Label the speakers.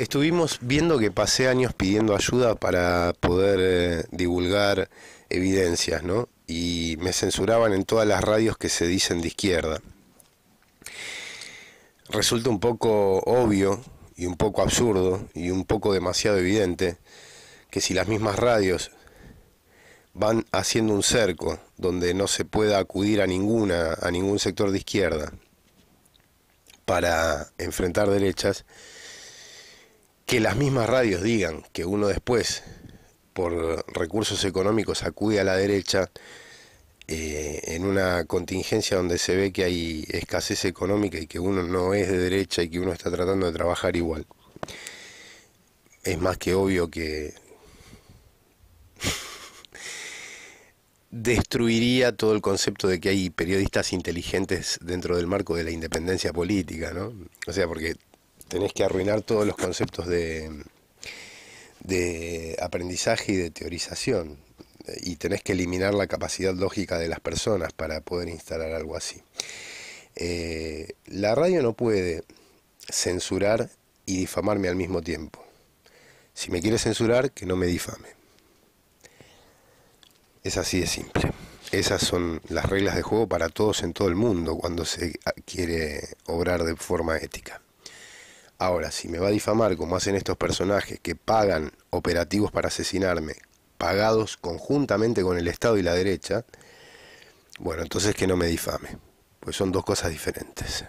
Speaker 1: Estuvimos viendo que pasé años pidiendo ayuda para poder eh, divulgar evidencias, ¿no? Y me censuraban en todas las radios que se dicen de izquierda. Resulta un poco obvio y un poco absurdo y un poco demasiado evidente que si las mismas radios van haciendo un cerco donde no se pueda acudir a ninguna a ningún sector de izquierda para enfrentar derechas que las mismas radios digan que uno después, por recursos económicos, acude a la derecha eh, en una contingencia donde se ve que hay escasez económica y que uno no es de derecha y que uno está tratando de trabajar igual. Es más que obvio que destruiría todo el concepto de que hay periodistas inteligentes dentro del marco de la independencia política, ¿no? O sea, porque tenés que arruinar todos los conceptos de, aprendizaje y de teorización y tenés que eliminar la capacidad lógica de las personas para poder instalar algo así. Eh, la radio no puede censurar y difamarme al mismo tiempo. Si me quiere censurar, que no me difame. Es así de simple. Esas son las reglas de juego para todos en todo el mundo cuando se quiere obrar de forma ética. Ahora, si me va a difamar como hacen estos personajes que pagan operativos para asesinarme, pagados conjuntamente con el Estado y la derecha, bueno, entonces que no me difame, pues son dos cosas diferentes.